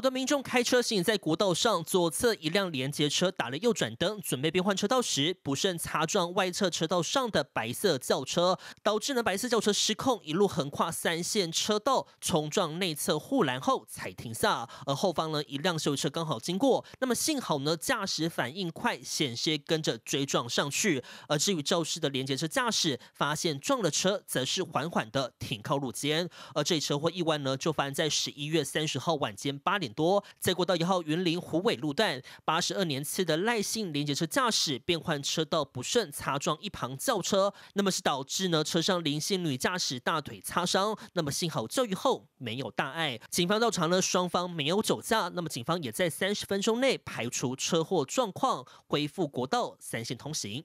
有的民众开车行在国道上，左侧一辆连接车打了右转灯，准备变换车道时，不慎擦撞外侧车道上的白色轿车，导致呢白色轿车失控，一路横跨三线车道，冲撞内侧护栏后才停下。而后方呢一辆修车刚好经过，那么幸好呢驾驶反应快，险些跟着追撞上去。而至于肇事的连接车驾驶，发现撞了车，则是缓缓的停靠路肩。而这车祸意外呢，就发生在十一月三十号晚间八点。多在国道一号云林湖尾路段，八十二年次的赖姓连接车驾驶变换车道不顺，擦撞一旁轿车，那么是导致呢车上林姓女驾驶大腿擦伤，那么幸好教育后没有大碍。警方到场呢，双方没有酒驾，那么警方也在三十分钟内排除车祸状况，恢复国道三线通行。